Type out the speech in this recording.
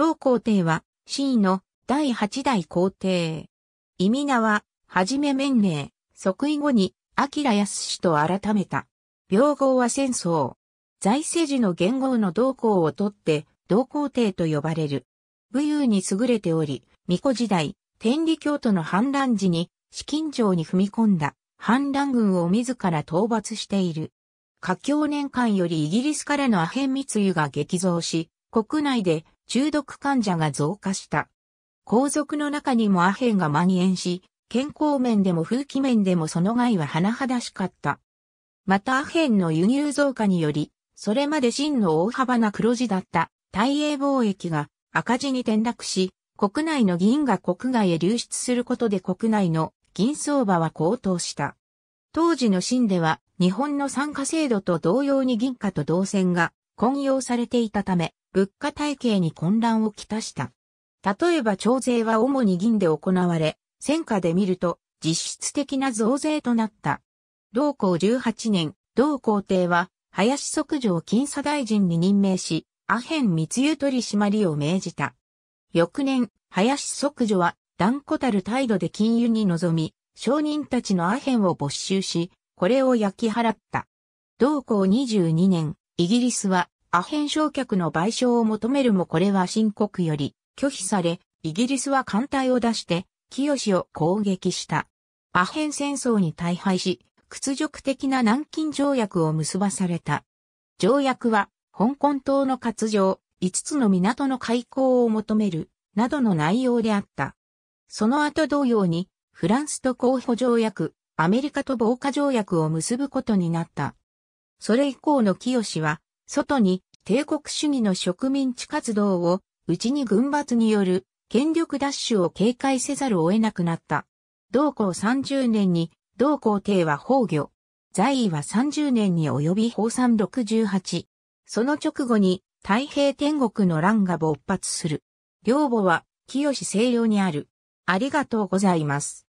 同皇帝は、真位の第八代皇帝。意味名は、はじめ面名、即位後に、明康と改めた。病号は戦争。財政時の元号の同皇をとって、同皇帝と呼ばれる。武勇に優れており、巫女時代、天理教徒の反乱時に、資金城に踏み込んだ、反乱軍を自ら討伐している。華境年間よりイギリスからのアヘン密輸が激増し、国内で中毒患者が増加した。皇族の中にもアヘンが蔓延し、健康面でも風紀面でもその害は甚だしかった。またアヘンの輸入増加により、それまで真の大幅な黒字だった大英貿易が赤字に転落し、国内の銀が国外へ流出することで国内の銀相場は高騰した。当時の真では日本の参加制度と同様に銀貨と銅線が混用されていたため、物価体系に混乱をきたした。例えば徴税は主に銀で行われ、戦火で見ると実質的な増税となった。同校18年、同皇帝は林即上金佐大臣に任命し、アヘン密輸取締りを命じた。翌年、林即女は断固たる態度で金融に臨み、商人たちのアヘンを没収し、これを焼き払った。同校22年、イギリスはアヘン焼却の賠償を求めるもこれは申国より拒否され、イギリスは艦隊を出して、清を攻撃した。アヘン戦争に大敗し、屈辱的な南京条約を結ばされた。条約は、香港島の割譲、5つの港の開港を求める、などの内容であった。その後同様に、フランスと候補条約、アメリカと防火条約を結ぶことになった。それ以降の清は、外に帝国主義の植民地活動を、内に軍閥による権力奪取を警戒せざるを得なくなった。同校30年に、同校帝は崩御。在位は30年に及び法三六十八。その直後に太平天国の乱が勃発する。両母は清西西洋にある。ありがとうございます。